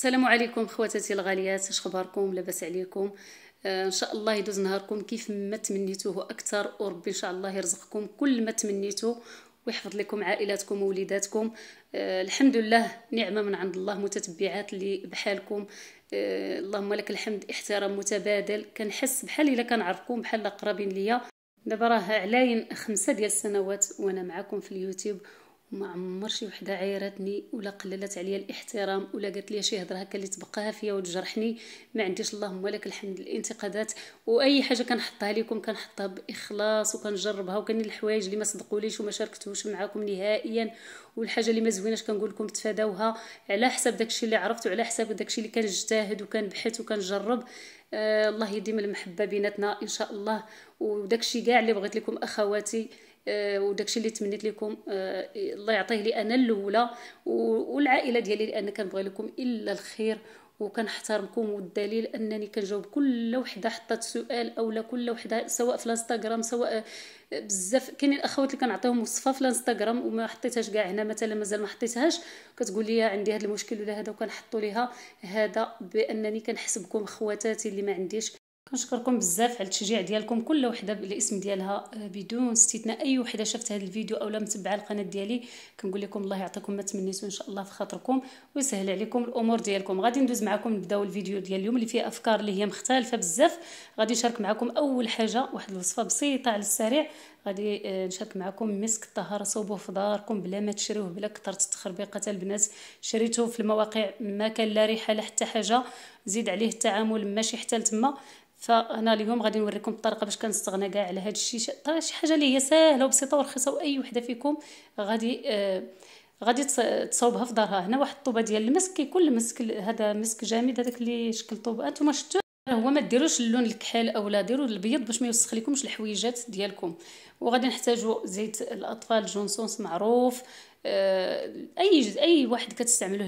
السلام عليكم خواتاتي الغاليات اش اخباركم لاباس عليكم آه ان شاء الله يدوز نهاركم كيف ما تمنيتوه اكثر وربي ان شاء الله يرزقكم كل ما تمنيتو ويحفظ لكم عائلاتكم ووليداتكم آه الحمد لله نعمه من عند الله متتبعات اللي بحالكم آه اللهم لك الحمد احترام متبادل كنحس بحال الا كنعرفكم بحال قرابين ليا دابا راه علاين خمسة ديال السنوات وانا معكم في اليوتيوب ما عمر شي وحده عيرتني ولا قللت عليا الاحترام ولا قالت لي شي هضره هكا اللي تبقاها فيا وتجرحني ما عنديش اللهم لك الحمد الانتقادات واي حاجه كنحطها لكم كنحطها باخلاص وكنجربها وكاين الحوايج اللي ما صدقوليش وما شاركتوش معاكم نهائيا والحاجه اللي ما زويناش كنقول لكم تفاداوها على حسب داكشي اللي عرفت وعلى حسب داكشي اللي كنجتهد وكنبحث وكنجرب آه الله يديم المحبه بيناتنا ان شاء الله وداكشي كاع اللي بغيت لكم اخواتي آه، وداكشي اللي تمنيت لكم آه، الله يعطيه لي انا الاولى والعائله ديالي لان كنبغي لكم الا الخير وكنحترمكم والدليل انني كنجاوب كل وحده حطت سؤال اولا كل وحده سواء في الانستغرام سواء آه، بزاف كاينين الاخوات اللي كنعطيهم وصفه في الانستغرام وما حطيتهاش كاع هنا مثلا مازال ما حطيتهاش كتقول لي عندي هذا المشكل ولا هذا وكنحطوا ليها هذا بانني كنحسبكم خواتاتي اللي ما عنديش كنشكركم بزاف على التشجيع ديالكم كل وحده بالاسم ديالها آه، بدون استثناء اي وحده شافت هذا الفيديو لم متبعه القناه ديالي كنقول لكم الله يعطيكم ما تمنيتو ان شاء الله في خاطركم ويسهل عليكم الامور ديالكم غادي ندوز معكم نبداو الفيديو ديال اليوم اللي فيه افكار اللي هي مختلفه بزاف غادي نشارك معكم اول حاجه واحد الوصفه بسيطه على السريع غادي آه، نشارك معكم مسك الطهاره صوبوه في داركم بلا ما تشريوه بلا كثرت التخربيقه البنات شريتوه في المواقع ما كان لا ريحه لا حتى حاجه زيد عليه التعامل ماشي حتى لتما فانا اليوم غادي نوريكم الطريقه باش كنستغنى كاع على هذا الشيء طريقه شي حاجه اللي هي ساهله وبسيطه ورخيصه واي وحده فيكم غادي آه غادي تصاوبها في دارها هنا واحد الطوبه ديال المسك كيكون المسك هذا مسك جامد هذاك اللي شكل طوبه انتم شفتوا هو ما ديروش اللون الكحل اولا ديروا الابيض باش ما يوسخ لكمش الحويجات ديالكم وغادي نحتاجوا زيت الاطفال جونسونس معروف آه، اي جزء اي واحد كتستعملوه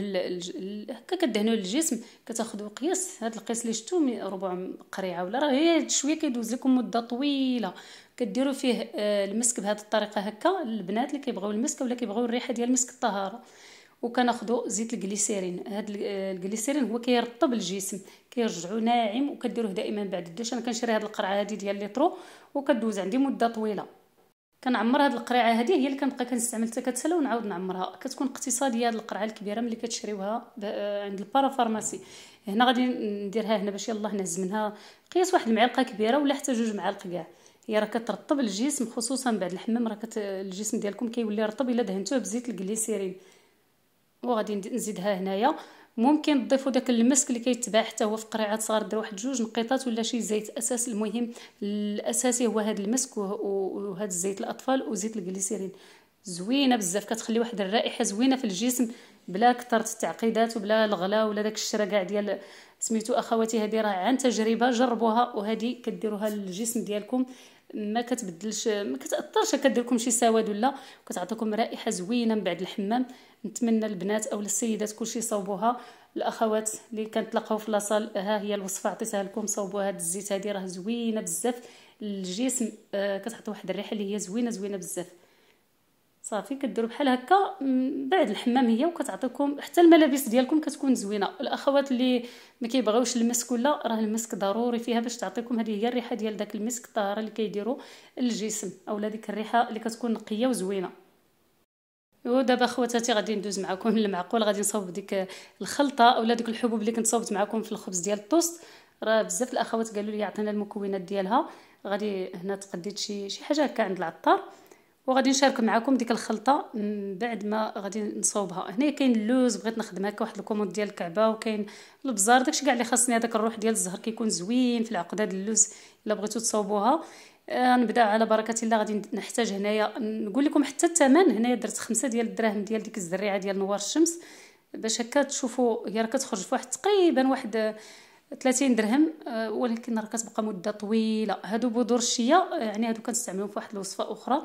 هكا كدهنوه للجسم كتاخذوا قياس هذا القياس اللي شفتو ربع قريعه ولا راه هي شويه كيدوز لكم مده طويله كديروا فيه آه، المسك بهذه الطريقه هكا البنات اللي كيبغيو المسك ولا كيبغيو الريحه ديال مسك الطهاره وكناخذوا زيت الجليسيرين هذا آه، الجليسيرين هو كيرطب الجسم كيرجعو ناعم وكديروه دائما بعد الدش انا كنشري هذه القرعه هذه ديال ليطرو وكدوز عندي مده طويله كنعمر هاد القريعه هادي هي اللي كنبقى كنستعمل حتى كتسلى ونعاود نعمرها كتكون اقتصاديه هاد القرعه الكبيره ملي كتشريوها آه، عند البارا فارماسي هنا غادي نديرها هنا باش يلاه نهز منها قياس واحد المعلقه كبيره ولا حتى جوج معالق كاع هي راه كترطب الجسم خصوصا بعد الحمام راه كت... الجسم ديالكم كيولي رطب الا دهنتوه بزيت الكليسيرين وغادي نزيدها هنايا ممكن تضيفوا داك المسك اللي كيتباع حتى هو في قريعات صغار دير واحد جوج نقيطات ولا شي زيت اساس المهم الاساسي هو هذا المسك وهذا زيت الاطفال وزيت الجليسيرين زوينه بزاف كتخلي واحد الرائحه زوينه في الجسم بلا كثرة التعقيدات وبلا الغلا ولا داك الشرا كاع ديال سميتو اخواتي هذه راه عن تجربه جربوها وهذه كديروها للجسم ديالكم ما كتبدلش ما كتاثرش كدير لكم شي سواد ولا كتعطيكم رائحه زوينه من بعد الحمام نتمنى البنات او السيدات كلشي صوبوها الاخوات اللي كنتلاقاو في لاصال ها هي الوصفه عطيتها لكم صوبوا هاد الزيت هادي راه زوينه بزاف الجسم آه كتعطي واحد الريحه اللي هي زوينه زوينه بزاف صافي كديروا بحال هكا بعد الحمام هي وكتعطيكم حتى الملابس ديالكم كتكون زوينه الاخوات اللي ما كيبغيوش المسك ولا راه المسك ضروري فيها باش تعطيكم هذه هي الريحه ديال داك المسك الطاهره اللي كيديروا الجسم اولا ديك الريحه اللي كتكون نقيه وزوينه ودابا خواتاتي غادي ندوز معكم للمعقول غادي نصاوب ديك الخلطه اولا ديك الحبوب اللي كنت صوبت معكم في الخبز ديال الطوست راه بزاف الاخوات قالوا لي عطينا المكونات ديالها غادي هنا تقديت شي شي حاجه هكا عند العطار وغادي نشارك معكم ديك الخلطه من بعد ما غادي نصوبها هنا كاين اللوز بغيت نخدم هكا واحد الكوموند ديال الكعبه وكاين البزار داكشي كاع اللي خاصني هذاك الروح ديال الزهر كيكون زوين في العقده ديال اللوز الا بغيتو تصاوبوها آه، نبدا على بركه الله غادي نحتاج هنايا نقول لكم حتى الثمن هنايا درت خمسة ديال الدراهم ديال ديك الزريعه ديال نوار الشمس باش هكا تشوفوا هي راه كتخرج في واحد تقريبا واحد 30 درهم آه، ولكن راه كتبقى مده طويله هادو بذور الشيا يعني هادو كنستعملهم في واحد الوصفه اخرى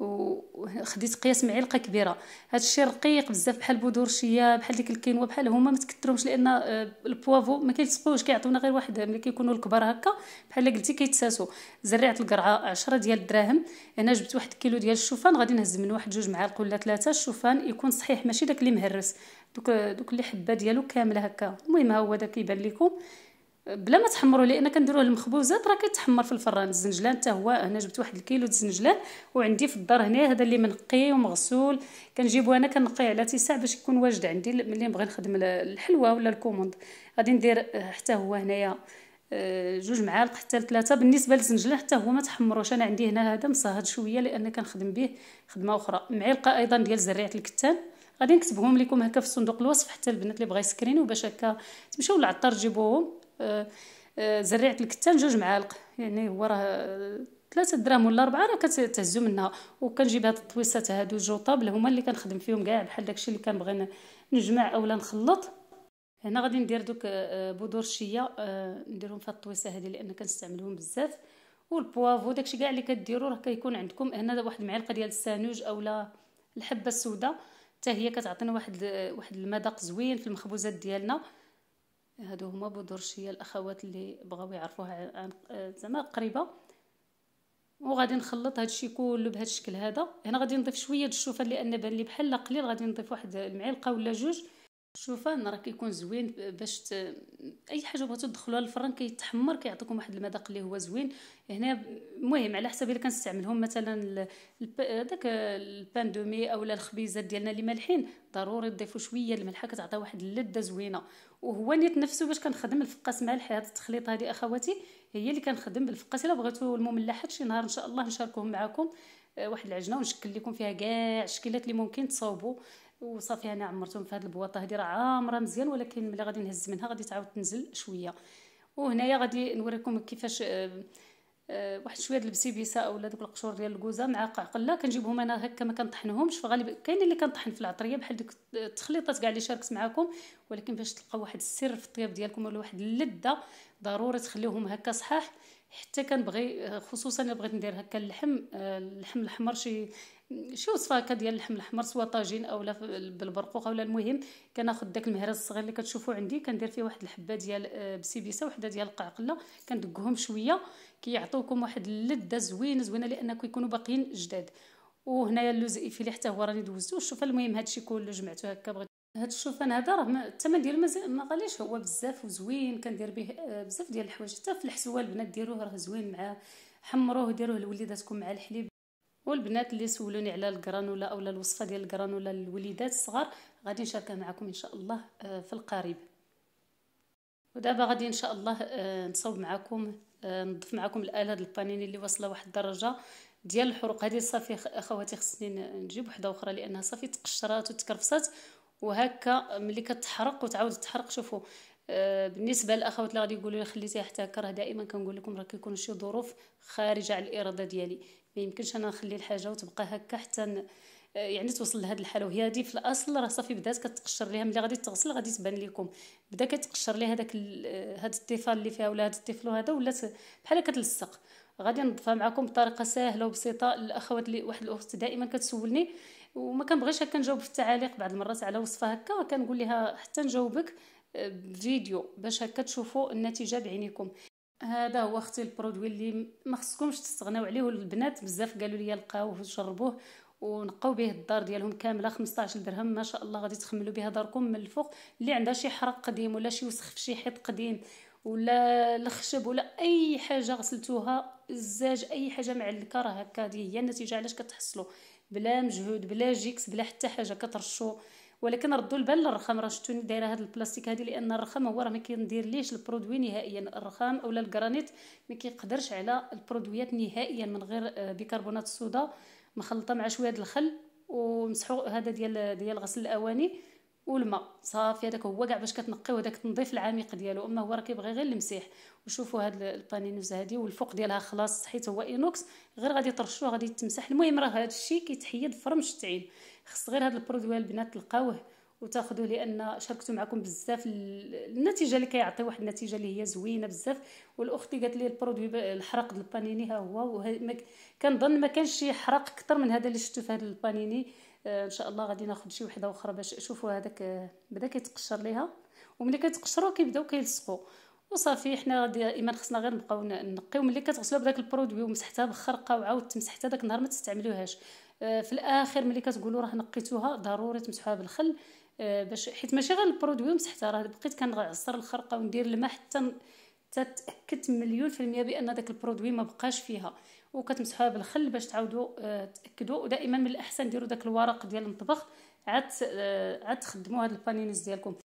وخديت قياس معلقه كبيره هذا الشيء رقيق بزاف بحال بودورشيه بحال ديك الكينوا بحال هما ما تكثروش لان آه، البوافو ما كيتسقوش كيعطيونا غير واحد ملي كيكونوا الكبار هكا بحال قلتي كيتساسوا زريعه القرعه 10 ديال الدراهم انا جبت واحد كيلو ديال الشوفان غادي نهز من واحد جوج معالق ولا ثلاثه الشوفان يكون صحيح ماشي داك اللي مهرس دوك دوك اللي حبه ديالو كامله هكا المهم ها هو داك كيبان لكم بلا ما تحمروا لان كنديروه المخبوزات راه كيتحمر في الفران الزنجلان حتى هو هنا جبت واحد الكيلو الزنجلان وعندي في الدار هنا هذا اللي منقي ومغسول كنجيبو انا كنقيه على تسع باش يكون واجد عندي ملي نبغي نخدم الحلوى ولا الكوموند غادي ندير آه، حتى هو هنايا آه، جوج معالق حتى لثلاثه بالنسبه للزنجلان حتى هو ما تحمروش انا عندي هنا هذا مصهد شويه لان كنخدم به خدمه اخرى معلقه ايضا ديال زريعه الكتان غادي نكتبهم لكم هكا في صندوق الوصف حتى البنات اللي بغا يسكرينو باش هكا تمشيو للعطار تجيبوهم زريعه آه، الكتان آه، جوج معالق يعني هو راه آه، ثلاثة دراهم ولا أربعة راه كتهزو منها وكنجيب هاد الطويسات هادو جوطابل هما اللي كنخدم فيهم كاع بحال داكشي اللي كنبغي نجمع اولا نخلط هنا غادي ندير دوك بودور شيا نديرهم في هاد الطويسه هادي لان كنستعملهم بزاف والبوافو داكشي كاع اللي كديرو راه كيكون عندكم هنا واحد المعلقه ديال السانوج اولا الحبه السوداء تا هي كتعطينا واحد واحد المذاق زوين في المخبوزات ديالنا هادو هما بودرشيه الاخوات اللي بغاو يعرفوها زعما قريبه وغادي نخلط هادشي كله بهذا الشكل هذا هنا غادي نضيف شويه الشوفان لان بان لي بحال قليل غادي نضيف واحد المعلقه ولا جوج الشوفان راه كيكون زوين باش ت... اي حاجه بغيتو تدخلوها للفران كيتحمر كيعطيكم واحد المذاق اللي هو زوين هنا المهم على حسب الا كنستعملهم مثلا داك البان دومي اولا الخبيزات ديالنا اللي مالحين ضروري تضيفوا شويه الملحه كتعطي واحد اللذه زوينه وهو نيت نفسه باش كنخدم الفقاس مع الحي هاد التخليط هذه اخواتي هي اللي كنخدم بالفقاس الا بغيتو المملحات شي نهار ان شاء الله نشاركهم معكم آه، واحد العجنه ونشكل لكم فيها كاع الشكلات اللي ممكن تصاوبوا وصافي انا عمرتهم في هذه البواطه هذه راه عامره مزيان ولكن ملي غادي نهز منها غادي تعاود تنزل شويه وهنايا غادي نوريكم كيفاش آه، آه، واحد شويه البسيبيسه اولا دوك القشور ديال الكوزه مع قعقله كنجيبهم انا هكا ما كنطحنهمش في غالب كاين اللي كنطحن في العطريه بحال ديك التخليطات كاع اللي شاركت معكم ولكن باش تلقاو واحد السر في الطياب ديالكم ولا واحد اللذه ضروري تخليوهم هكا صحاح حتى كنبغي خصوصا الا بغيت ندير هكا اللحم آه، اللحم الاحمر شي شي وصفه هكا ديال اللحم الاحمر سواء طاجين اولا بالبرقوق اولا المهم كناخذ داك المهرس الصغير اللي كتشوفوا عندي كندير فيه واحد الحبه ديال آه، بسيبيسه وحده ديال القعقله كندقهم شويه كيعطيوكم كي واحد اللذه زوينه زوينه لانك يكونوا باقيين جداد وهنايا اللوز الافيلي حتى هو راني دوزته شوف المهم هادشي كله جمعته هكا بغيت هاد الشوفان هذا راه الثمن ديالو ما غاليش هو بزاف وزوين كندير به آه، بزاف ديال الحوايج حتى في الحسوه البنات ديروه راه زوين مع حمروه ديروه لوليداتكم مع الحليب والبنات اللي سولوني على الكرانولا اولا الوصفه ديال الكرانولا للوليدات الصغار غادي نشاركها معكم ان شاء الله آه، في القريب ودابا غادي ان شاء الله آه، نصاوب معكم نضيف معكم الاله ديال البانيني اللي واصله واحد الدرجه ديال الحروق هذه صافي اخواتي خصني نجيب وحده اخرى لانها صافي تقشرات وتكرفصات وهكا ملي كتحرق وتعاود تحرق شوفوا آه، بالنسبه للاخوات اللي غادي يقولوا لي خليتيها حتى كره دائما كنقول لكم راه كيكون شي ظروف خارجه على الاراده ديالي ما يمكنش انا نخلي الحاجه وتبقى هكا حتى آه، يعني توصل لهاد الحاله وهي هادي في الاصل راه صافي بدات كتقشر ليها ملي غادي تغسل غادي تبان لكم بدا كتقشر ليها هذاك آه، هاد الطفل اللي فيها ولا هاد الطفل هذا ولات بحال كتلصق غادي نضفها معكم بطريقه سهله وبسيطه الاخوات اللي واحد الاخت دائما كتسولني وما كنبغيش هكا نجاوب في التعاليق بعض المرات على وصفه هكا كنقول لها حتى نجاوبك آه، بفيديو باش هكا تشوفوا النتيجه بعينيكم هذا هو اختي البرودوي اللي ما خصكمش تستغناو عليه البنات بزاف قالوا لي لقاوه وشربوه ونقاو به الدار ديالهم كامله 15 درهم ما شاء الله غادي تخملوا بها داركم من الفوق اللي عندها شي حرق قديم ولا شي وسخ في شي حيط قديم ولا الخشب ولا اي حاجه غسلتوها الزاج اي حاجه معلكه راه هكا هي النتيجه علاش كتحصلوا بلا مجهود بلا جيكس بلا حتى حاجه كترشو ولكن ردوا البال للرخام راه شفتوني دايره هذا البلاستيك هذه لان الرخام هو راه ما كندير ليش البرودوي نهائيا الرخام اولا الجرانيت ما كيقدرش على البرودويات نهائيا من غير آه، بيكربونات الصودا مخلطه مع شويه الخل ومسحو هذا ديال ديال غسل الاواني والماء صافي هذاك هو كاع باش كتنقيو هذاك التنظيف العميق ديالو اما هو راه كيبغي غير المسيح وشوفوا هاد البانينوز هادي والفوق ديالها خلاص حيت هو اينوكس غير غادي ترشوه غادي يتمسح المهم راه هذا الشيء كيتحيد فرمش التعيين خص غير هاد البرودوي البنات تلقاوه وتاخذوه لان شاركتو معكم بزاف النتيجه اللي كيعطي واحد النتيجه اللي هي زوينه بزاف والاخت قالت لي البرودوي الحرق ديال البانيني ها هو كنظن ما كانش شي حرق اكثر من هذا اللي شفتو في هذا البانيني آه، ان شاء الله غادي ناخذ شي وحده اخرى باش شوفوا هذاك آه، بدا كيتقشر ليها وملي كتقشروا كيبداو كيلصقوا وصافي حنا دائما خصنا غير نبقاو نقيو ملي كتغسلوا بداك البرودوي ومسحتها بالخرقه وعاود تمسحتها داك النهار ما تستعملوهاش آه، في الاخر ملي كتقولوا راه نقيتوها ضروري تمسحوها بالخل باش حيت ماشي غير البرودوي ومسحتها راه بقيت كنعصر الخرقه وندير الماء حتى تتاكد مليون في المية بان داك البرودوي ما بقاش فيها وكتمسحوها بالخل باش تعاودوا آه، تاكدوا ودائما من الاحسن ديروا داك الورق ديال المطبخ عاد آه، عاد تخدموا هاد البانينيز ديالكم